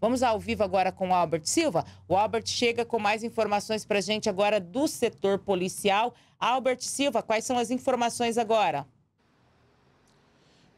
Vamos ao vivo agora com o Albert Silva. O Albert chega com mais informações para a gente agora do setor policial. Albert Silva, quais são as informações agora?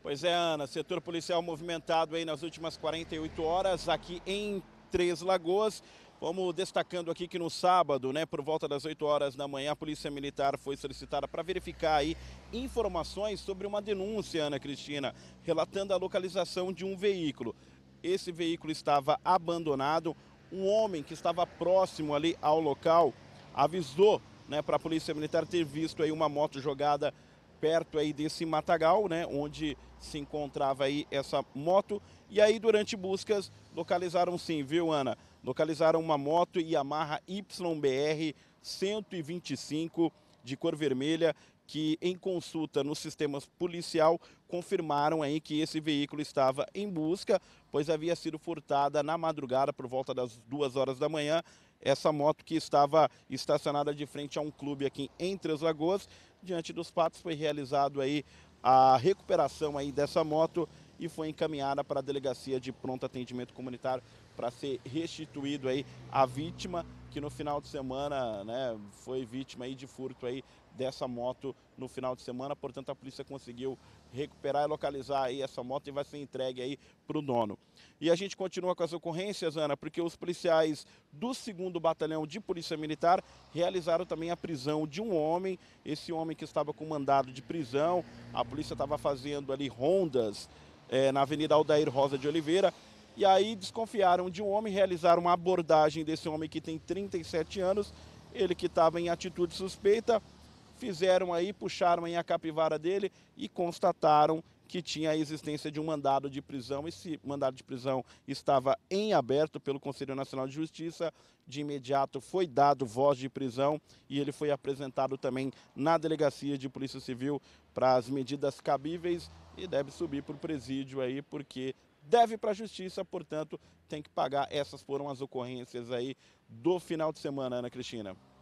Pois é, Ana, setor policial movimentado aí nas últimas 48 horas aqui em Três Lagoas. Vamos destacando aqui que no sábado, né, por volta das 8 horas da manhã, a Polícia Militar foi solicitada para verificar aí informações sobre uma denúncia, Ana Cristina, relatando a localização de um veículo. Esse veículo estava abandonado. Um homem que estava próximo ali ao local avisou né, para a Polícia Militar ter visto aí uma moto jogada perto aí desse matagal, né, onde se encontrava aí essa moto. E aí durante buscas localizaram sim, viu Ana? Localizaram uma moto Yamaha YBR 125 de cor vermelha que em consulta nos sistemas policial confirmaram aí que esse veículo estava em busca, pois havia sido furtada na madrugada por volta das duas horas da manhã essa moto que estava estacionada de frente a um clube aqui entre as lagoas. Diante dos fatos foi realizado aí a recuperação aí dessa moto e foi encaminhada para a delegacia de pronto atendimento comunitário para ser restituído aí a vítima que no final de semana, né, foi vítima aí de furto aí dessa moto no final de semana. Portanto, a polícia conseguiu recuperar e localizar aí essa moto e vai ser entregue aí para o dono. E a gente continua com as ocorrências, Ana, porque os policiais do 2 Batalhão de Polícia Militar realizaram também a prisão de um homem, esse homem que estava com mandado de prisão. A polícia estava fazendo ali rondas é, na Avenida Aldair Rosa de Oliveira. E aí desconfiaram de um homem, realizaram uma abordagem desse homem que tem 37 anos, ele que estava em atitude suspeita, fizeram aí, puxaram aí a capivara dele e constataram que tinha a existência de um mandado de prisão. Esse mandado de prisão estava em aberto pelo Conselho Nacional de Justiça. De imediato foi dado voz de prisão e ele foi apresentado também na delegacia de Polícia Civil para as medidas cabíveis e deve subir para o presídio aí, porque deve para a justiça, portanto, tem que pagar. Essas foram as ocorrências aí do final de semana, Ana Cristina.